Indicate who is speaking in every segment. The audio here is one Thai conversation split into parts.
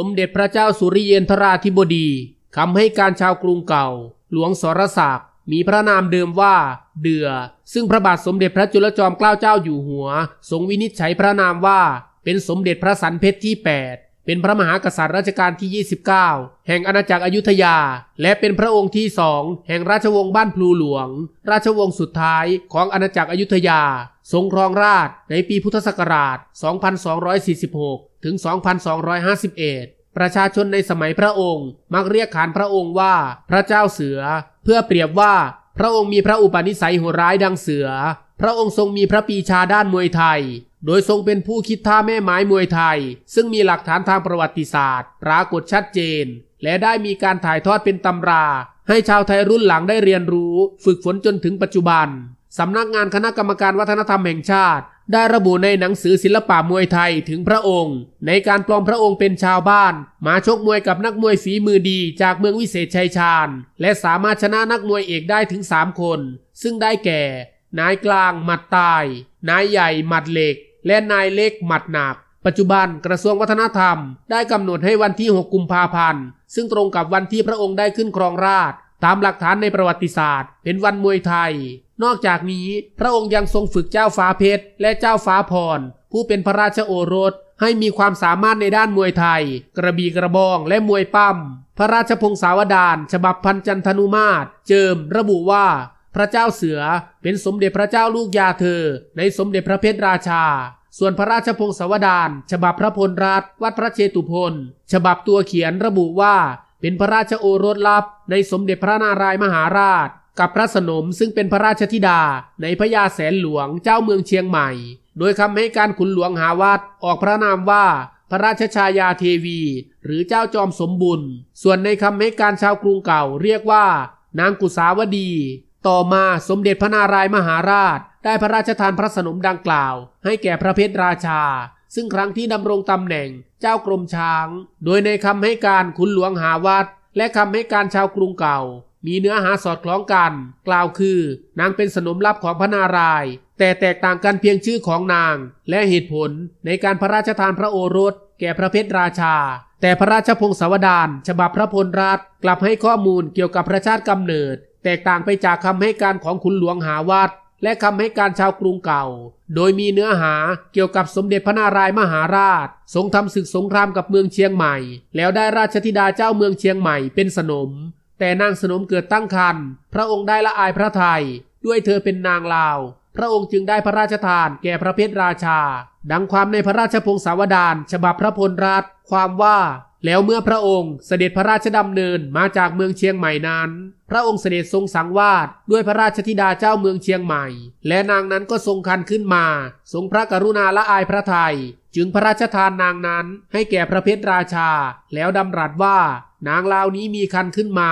Speaker 1: สมเด็จพระเจ้าสุริเยนทราธิบดีคำให้การชาวกรุงเก่า หลวงสรศักดิ์มีพระนามเดิมว่า เดือซึ่งพระบาทสมเด็จพระจุลจอมเกล้าเจ้าอยู่หัว ทรงวินิจฉัยพระนามว่า เป็นสมเด็จพระสันเพชรที่ 8 เป็นพระมหากษัตริย์รัชกาลที่ 29 แห่งอาณาจักรอยุธยา และเป็นพระองค์ที่สองแห่งราชวงศ์บ้านพลูหลวง ราชวงศ์สุดท้ายของอาณาจักรอยุธยา ทรงครองราชในปีพุทธศักราช 2246ถึง 2251 ประชาชนในสมัยพระองค์ มักเรียกขานพระองค์ว่า พระเจ้าเสือ เพื่อเปรียบว่าพระองค์มีพระอุปนิสัยโหดร้ายดังเสือ พระองค์ทรงมีพระปีชาด้านมวยไทย โดยทรงเป็นผู้คิดท่าแม่ไม้มวยไทย ซึ่งมีหลักฐานทางประวัติศาสตร์ ปรากฏชัดเจน และได้มีการถ่ายทอดเป็นตำรา ให้ชาวไทยรุ่นหลังได้เรียนรู้ ฝึกฝนจนถึงปัจจุบัน สำนักงานคณะกรรมการวัฒนธรรมแห่งชาติได้ระบุในหนังสือศิลปะมวยไทยถึงพระองค์ในการปลอมพระองค์เป็นชาวบ้านมาชกมวยกับนักมวยฝีมือดีจากเมืองวิเศษชัยชาญและสามารถชนะนักมวยเอกได้ถึงสามคน ซึ่งได้แก่ นายกลางหมัดตาย นายใหญ่หมัดเหล็ก และนายเล็กหมัดหนักปัจจุบันกระทรวงวัฒนธรรมได้กำหนดให้วันที่6กุมภาพันธ์ซึ่งตรงกับวันที่พระองค์ได้ขึ้นครองราชตามหลักฐานในประวัติศาสตร์ เป็นวันมวยไทยนอกจากนี้พระองค์ยังทรงฝึกเจ้าฟ้าเพชรและเจ้าฟ้าพร ผู้เป็นพระราชโอรสให้มีความสามารถในด้านมวยไทยกระบี่กระบองและมวยปั้มพระราชพงศาวดารฉบับพันจันทนุมาตรเจิม ระบุว่า พระเจ้าเสือเป็นสมเด็จพระเจ้าลูกยาเธอ ในสมเด็จพระเพชรราชา ส่วนพระราชพงศาวดารฉบับพระพลรัตวัดพระเชตุพนฉบับตัวเขียนระบุว่า เป็นพระราชโอรสลับ ในสมเด็จพระนารายมหาราชกับพระสนมซึ่งเป็นพระราชธิดา ในพระยาแสนหลวงเจ้าเมืองเชียงใหม่ โดยคำให้การขุนหลวงหาวัดออกพระนามว่า พระราชชายาเทวี หรือเจ้าจอมสมบุญส่วนในคำให้การชาวกรุงเก่า เรียกว่า นางกุสาวดี ต่อมาสมเด็จพระนารายมหาราช ได้พระราชทานพระสนมดังกล่าว ให้แก่พระเพชราชา ซึ่งครั้งที่ดำรงตำแหน่งเจ้ากรมช้าง โดยในคำให้การขุนหลวงหาวัด และคำให้การชาวกรุงเก่ามีเนื้อหาสอดคล้องกัน กล่าวคือ นางเป็นสนมลับของพระนารายณ์แต่แตกต่างกันเพียงชื่อของนาง และเหตุผลในการพระราชทานพระโอรสแก่พระเพชรราชา แต่พระราชพงศาวดารฉบับพระพลรัตกลับให้ข้อมูลเกี่ยวกับพระชาติกำเนิด แตกต่างไปจากคำให้การของขุนหลวงหาวัดและคำให้การชาวกรุงเก่า โดยมีเนื้อหาเกี่ยวกับสมเด็จพระนารายมหาราชทรงทำศึกสงครามกับเมืองเชียงใหม่ แล้วได้ราชธิดาเจ้าเมืองเชียงใหม่เป็นสนมแต่นางสนมเกิดตั้งครรภ์พระองค์ได้ละอายพระทยัยด้วยเธอเป็นนางลาว พระองค์จึงได้พระราชทานแก่พระเพชรราชา ดังความในพระราชพงศาวดารฉบับพระพลรัตความว่าแล้วเมื่อพระองค์เสด็จพระราชดำเนินมาจากเมืองเชียงใหม่นั้น พระองค์เสด็จทรงสังวาสด้วยพระราชธิดาเจ้าเมืองเชียงใหม่ และนางนั้นก็ทรงคันขึ้นมา ทรงพระกรุณาละอายพระทยัยจึงพระราชทานนางนั้นให้แก่พระเพชรราชา แล้วดำรัสว่า นางลาวนี้มีคันขึ้นมา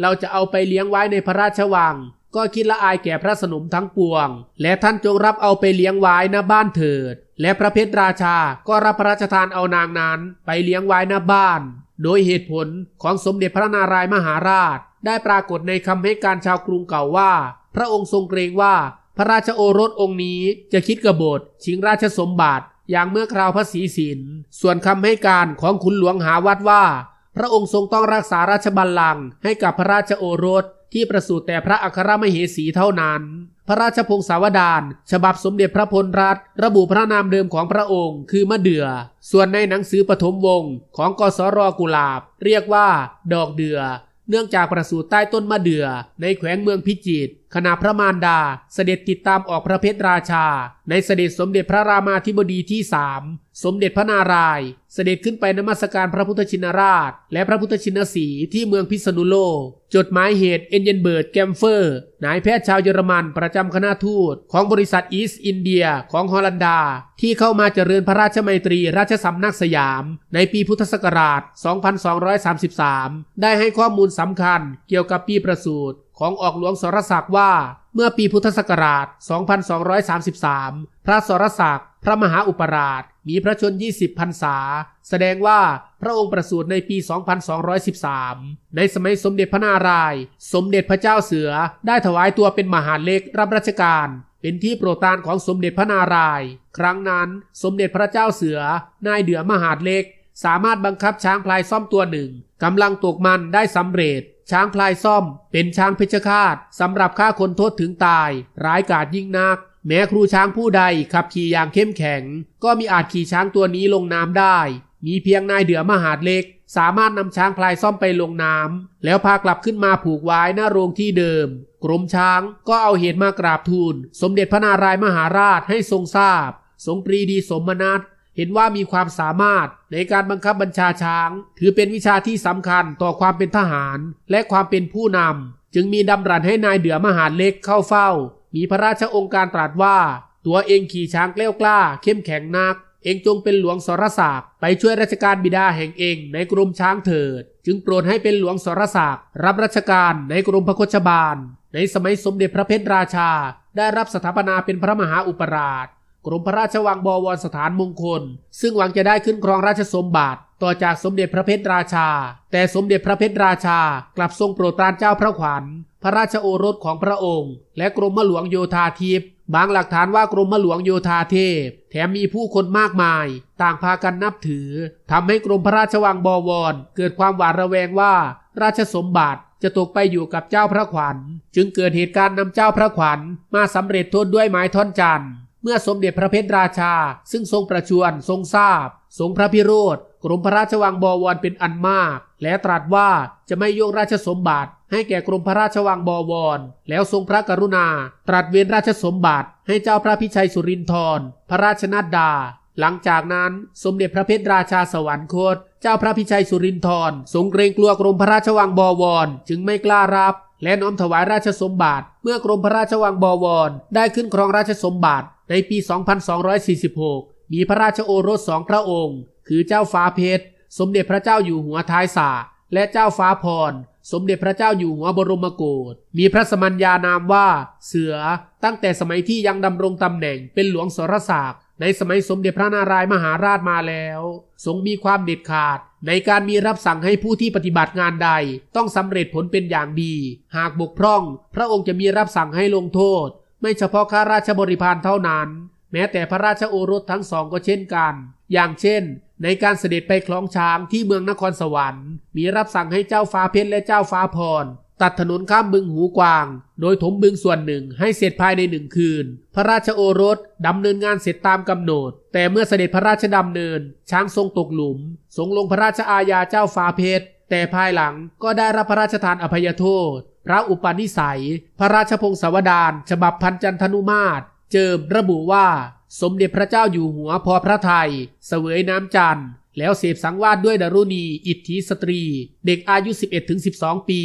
Speaker 1: เราจะเอาไปเลี้ยงไว้ในพระราชวังก็คิดละอายแก่พระสนมทั้งปวง และท่านจงรับเอาไปเลี้ยงไว้ณบ้านเถิด และพระเพชรราชาก็รับพระราชทานเอานางนั้นไปเลี้ยงไว้ณบ้าน โดยเหตุผลของสมเด็จพระนารายมหาราช ได้ปรากฏในคำให้การชาวกรุงเก่าว่า พระองค์ทรงเกรงว่า พระราชโอรสองค์นี้จะคิดกบฏชิงราชสมบัติอย่างเมื่อคราวพระศรีสินส่วนคำให้การของคุณหลวงหาวัดว่าพระองค์ทรงต้องรักษาราชบัลลังก์ให้กับพระราชโอรสที่ประสูติแต่พระอัครมเหสีเท่านั้น พระราชพงศาวดารฉบับสมเด็จพระพลรัตน์ระบุพระนามเดิมของพระองค์ คือมะเดื่อ ส่วนในหนังสือปฐมวงศ์ของกสรกุลาบ เรียกว่า ดอกเดือ เนื่องจากประสูติใต้ต้น มะเดื่อในแขวงเมืองพิจิตรขณะพระมารดาเสด็จติดตามออกพระเพชรราชา ในเสด็จสมเด็จพระรามาธิบดีที่สามสมเด็จพระนารายณ์เสด็จขึ้นไปนมัสการพระพุทธชินราช และพระพุทธชินสีที่เมืองพิษณุโลกจดหมายเหตุเอ็นเยนเบิร์ดแกมเฟอร์นายแพทย์ชาวเยอรมันประจำคณะทูตของบริษัทอีสต์อินเดียของฮอลันดา ที่เข้ามาเจริญพระราชมัยตรีราชสำนักสยาม ในปีพุทธศักราช 2233 ได้ให้ข้อมูลสำคัญ เกี่ยวกับปีประสูติของออกหลวงสรศักดิ์ว่า เมื่อปีพุทธศักราช 2233 พระสรศักดิ์พระมหาอุปราช มีพระชน 20พรรษา แสดงว่าพระองค์ประสูติในปี 2213 ในสมัยสมเด็จพระนารายณ์ สมเด็จพระเจ้าเสือได้ถวายตัวเป็นมหาเล็กรับราชการ เป็นที่โปรดปรานของสมเด็จพระนารายณ์ ครั้งนั้นสมเด็จพระเจ้าเสือ นายเดือมหาเล็ก สามารถบังคับช้างพลายซ่อมตัวหนึ่งกำลังตกมันได้สำเร็จช้างพลายซ่อม เป็นช้างเพชฌฆาตสำหรับฆ่าคนโทษถึงตายร้ายกาจยิ่งนัก แม้ครูช้างผู้ใดขับขี่อย่างเข้มแข็ง ก็มีอาจขี่ช้างตัวนี้ลงน้ำได้ มีเพียงนายเดือมหาดเล็ก สามารถนำช้างพลายซ่อมไปลงน้ำ แล้วพากลับขึ้นมาผูกไว้หน้าโรงที่เดิม กรมช้างก็เอาเหตุมากราบทูลสมเด็จพระนารายมหาราชให้ทรงทราบทรงปรีดีสมนัสเห็นว่ามีความสามารถ ในการบังคับบัญชาช้างถือเป็นวิชาที่สำคัญต่อความเป็นทหารและความเป็นผู้นำจึงมีดำรันให้นายเดือมหาเล็กเข้าเฝ้า มีพระราชองค์การตรัสว่าตัวเองขี่ช้างเกล้ากล้า เข้มแข็งนัก เองจงเป็นหลวงสรศักดิ์ไปช่วยราชการบิดาแห่งเองในกรมช้างเถิด จึงโปรดให้เป็นหลวงสรศักดิ์รับราชการในกรมพระคชบาล ในสมัยสมเด็จพระเพทราชา ได้รับสถาปนาเป็นพระมหาอุปราชกรมพระราชวังบวรสถานมงคล ซึ่งหวังจะได้ขึ้นครองราชสมบัติต่อจากสมเด็จพระเพทรราชา แต่สมเด็จพระเพทรราชากลับทรงโปรดปรานเจ้าพระขวัญพระราชโอรสของพระองค์ และกรมหลวงโยธาทิพย์บางหลักฐานว่ากรมหลวงโยธาเทพ แถมมีผู้คนมากมายต่างพากันนับถือทำให้กรมพระราชวังบวรเกิดความหวาดระแวงว่าราชสมบัติจะตกไปอยู่กับเจ้าพระขวัญจึงเกิดเหตุการณ์นำเจ้าพระขวัญมาสำเร็จโทษด้วยไม้ท่อนจันทร์มื่อสมเด็จพระเพทรราชาซึ่งทรงประชวรทรงทราบ ทรงพระพิโรธกรมพระราชวังบวรเป็นอันมาก และตรัสว่าจะไม่โยกราชสมบัติ ให้แก่กรมพระราชวังบวร แล้วทรงพระกรุณา ตรัสเว้นราชสมบัติ ให้เจ้าพระพิชัยสุรินทร์พระราชนัดดา หลังจากนั้น สมเด็จพระเพทรราชาสวรรคต เจ้าพระพิชัยสุรินทร์ทรงเกรงกลัวกรมพระราชวังบวรจึงไม่กล้ารับและน้อมถวายราชสมบัติเมื่อกรมพระราชวังบวร ได้ขึ้นครองราชสมบัติในปี 2246 มีพระราชโอรสสองพระองค์ คือเจ้าฟ้าเพชร สมเด็จพระเจ้าอยู่หัวท้ายสาและเจ้าฟ้าพร สมเด็จพระเจ้าอยู่หัวบรมโกศมีพระสมัญญานามว่าเสือตั้งแต่สมัยที่ยังดำรงตำแหน่งเป็นหลวงสรศักดิ์ในสมัยสมเด็จพระนารายมหาราชมาแล้ว ทรงมีความเด็ดขาด ในการมีรับสั่งให้ผู้ที่ปฏิบัติงานใดต้องสำเร็จผลเป็นอย่างดี หากบกพร่อง พระองค์จะมีรับสั่งให้ลงโทษ ไม่เฉพาะข้าราชบริพารเท่านั้น แม้แต่พระราชโอรสทั้งสองก็เช่นกัน อย่างเช่น ในการเสด็จไปคล้องช้างที่เมืองนครสวรรค์ มีรับสั่งให้เจ้าฟ้าเพชรและเจ้าฟ้าพรตัดถนนข้ามบึงหูกวาง โดยถมบึงส่วนหนึ่งให้เสร็จภายในหนึ่งคืน พระราชโอรสดำเนินงานเสร็จตามกำหนด แต่เมื่อเสด็จพระราชดำเนิน ช้างทรงตกหลุมสงลงพระราชอาญาเจ้าฟ้าเพชรแต่ภายหลังก็ได้รับพระราชทานอภัยโทษ พระอุปนิสัย พระราชพงศาวดาร ฉบับพันจันทนุมาตร เจิมระบุว่า สมเด็จพระเจ้าอยู่หัวพอพระไทย เสวยน้ำจันทร์แล้วเสพสังวาสด้วยดารุณีอิทธิสตรีเด็กอายุ 11-12 ปี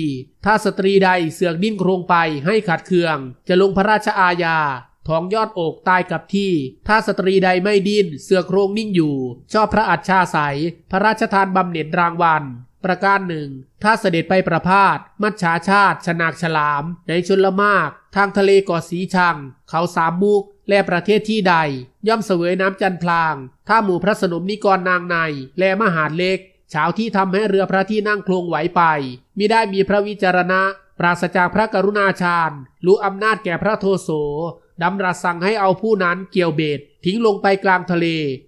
Speaker 1: ถ้าสตรีใดเสือกดิ้นโครงไปให้ขัดเคือง จะลงพระราชอาญาท้องยอดอกตายกับที่ ถ้าสตรีใดไม่ดิ้นเสือกโครงนิ่งอยู่ ชอบพระอัจฉายะพระราชทานบำเหน็จรางวัลประการหนึ่ง ถ้าเสด็จไปประพาสมัชชาชาติ ชนากฉลาม ในชนละมาก ทางทะเลกอสีชัง เขาสามมุกและประเทศที่ใด ย่อมเสวยน้ำจันพลาง ถ้าหมู่พระสนมนิกรนางใน และมหาเล็กชาวที่ทำให้เรือพระที่นั่งโคลงไหวไปมิได้มีพระวิจารณะ ปราศจากพระกรุณาชาญรู้อำนาจแก่พระโทโสดำรัสสั่งให้เอาผู้นั้นเกี่ยวเบ็ดทิ้งลงไปกลางทะเล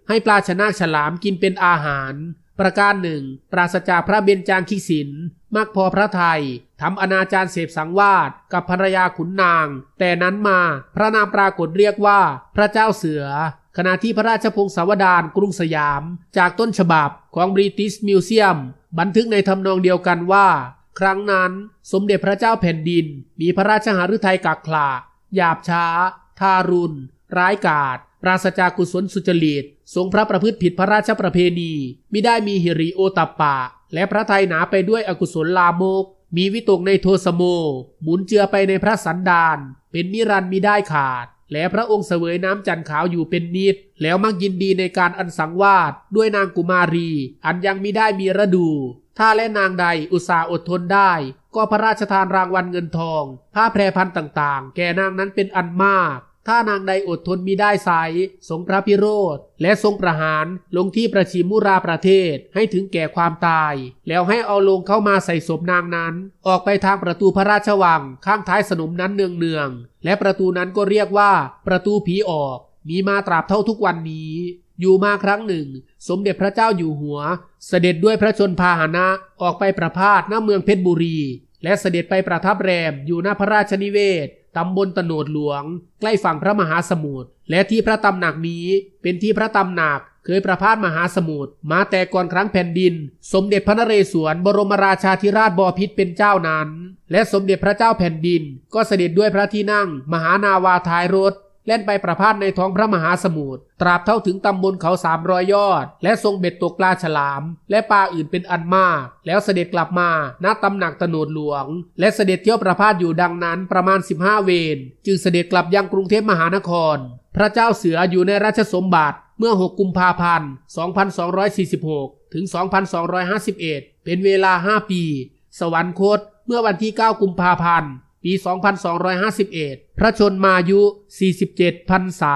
Speaker 1: ให้ปลาชนะฉลามกินเป็นอาหารประการหนึ่งปราศจากพระเบญจางคีสินมักพอพระไทยทำอนาจารเสพสังวาสกับภรรยาขุนนาง แต่นั้นมา พระนามปรากฏเรียกว่าพระเจ้าเสือ ขณะที่พระราชพงศาวดารกรุงสยาม จากต้นฉบับของบริติชมิวเซียมบันทึกในทำนองเดียวกันว่า ครั้งนั้นสมเด็จพระเจ้าแผ่นดิน มีพระราชหฤทัยกักขลา หยาบช้า ทารุณร้ายกาจราศจากกุศลสุจริตสงพระประพฤติผิดพระราชประเพณีมิได้มีหิริโอตัปปะและพระไทยหนาไปด้วยอกุศลลามกมีวิตกในโทสโมหมุนเจือไปในพระสันดาน เป็นนิรันดร์มิได้ขาด และพระองค์เสวยน้ำจันขาวอยู่เป็นนิดแล้วมักยินดีในการอันสังวาสด้วยนางกุมารี อันยังมิได้มีระดู ถ้าและนางใดอุตส่าห์อดทนได้ ก็พระราชทานรางวัลเงินทองผ้าแพรพันต่างๆ แก่นางนั้นเป็นอันมากถ้านางใดอดทนมิได้สทรงพระพิโรธและทรงประหารลงที่ประชิมุราประเทศ ให้ถึงแก่ความตาย แล้วให้เอาลงเข้ามาใส่ศพนางนั้น ออกไปทางประตูพระราชวังข้างท้ายสนมนั้นเนืองๆและประตูนั้นก็เรียกว่า ประตูผีออก มีมาตราบเท่าทุกวันนี้ อยู่มาครั้งหนึ่ง สมเด็จพระเจ้าอยู่หัว เสด็จด้วยพระชนพาหนะออกไปประพาสหน้าเมืองเพชรบุรี และเสด็จไปประทับแรมอยู่หน้าพระราชนิเวศตำบลตโนดหลวงใกล้ฝั่งพระมหาสมุทรและที่พระตำหนักนี้ เป็นที่พระตำหนักเคยประพาสมหาสมุทรมาแต่ก่อนครั้งแผ่นดิน สมเด็จพระนเรศวร บรมราชาธิราชบพิษเป็นเจ้านั้น และสมเด็จพระเจ้าแผ่นดิน ก็เสด็จด้วยพระที่นั่งมหานาวาทายรถแล่นไปประพาสในท้องพระมหาสมุทรตราบเท่าถึงตำบลเขาสามรอยยอด และทรงเบ็ดตกปลาฉลาม และปลาอื่นเป็นอันมาก แล้วเสด็จกลับมาณตำหนักตนดหลวง และเสด็จเที่ยวประพาสอยู่ดังนั้นประมาณ 15 เวรจึงเสด็จกลับยังกรุงเทพมหานคร พระเจ้าเสืออยู่ในราชสมบัติเมื่อ 6 กุมภาพันธ์ 2246ถึง2251 เป็นเวลา 5 ปี สวรรคตเมื่อวันที่9กุมภาพันธ์ปี 2251 พระชนมายุ 47พรรษา